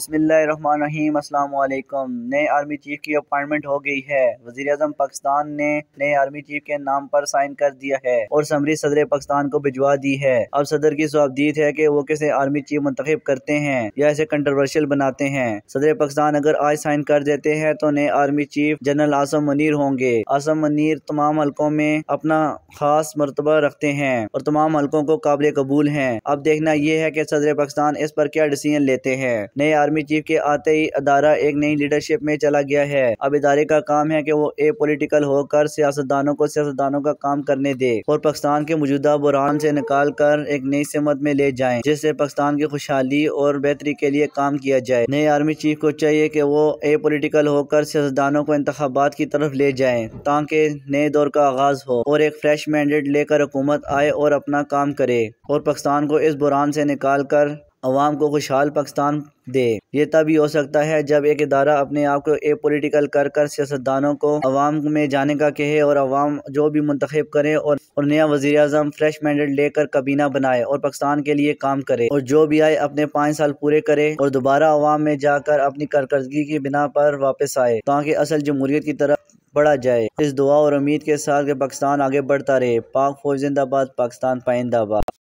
बसमीम अल्लाम नए आर्मी चीफ की अपॉइंटमेंट हो गई है वजीर अजम पाकिस्तान ने नए आर्मी चीफ के नाम पर साइन कर दिया है और समरी सदर पाकिस्तान को भिजवा दी है अब सदर की स्वाबदीद है कि वो किसे आर्मी चीफ मुंतखब करते हैं या इसे कंट्रोवर्शियल बनाते हैं सदर पाकिस्तान अगर आज साइन कर देते हैं तो नए army chief general Asim Munir होंगे आसम मनीर तमाम हल्कों में अपना खास मरतबा रखते हैं और तमाम हल्कों को काबिल कबूल है अब देखना यह है की सदर पाकिस्तान इस पर क्या डिसीजन लेते हैं नए आर्मी चीफ के आते ही अदारा एक नई लीडरशिप में चला गया है अब इदारे का काम है कि वो ए पोलिटिकल होकर सियासतदानों को सियासतदानों का काम करने दे और पाकिस्तान के मौजूदा बुरान से निकाल कर एक नई समत में ले जाए जिससे पाकिस्तान की खुशहाली और बेहतरी के लिए काम किया जाए नए आर्मी चीफ को चाहिए की वो ए पोलिटिकल होकर सियासतदानों को इंतबात की तरफ ले जाए ताकि नए दौर का आगाज हो और एक फ्रेश मैंडेट लेकर हुकूमत आए और अपना काम करे और पाकिस्तान को इस बुरहान से निकाल कर अवाम को खुशहाल पाकिस्तान दे ये तभी हो सकता है जब एक इदारा अपने आप को ए पोलिटिकल कर कर सियासतदानों को अवाम में जाने का कहे और अवाम जो भी मुंतखब करे और, और नया वजी अजम फ्रेश मैंडेट लेकर काबीना बनाए और पाकिस्तान के लिए काम करे और जो भी आए अपने पाँच साल पूरे करे और दोबारा अवाम में जाकर अपनी कारकर्दगी की बिना पर वापस आए ताकि असल जमहूरियत की तरफ बढ़ा जाए इस दुआ और उम्मीद के साथ पाकिस्तान आगे बढ़ता रहे पाक फौज जिंदाबाद पाकिस्तान पाइंदाबाद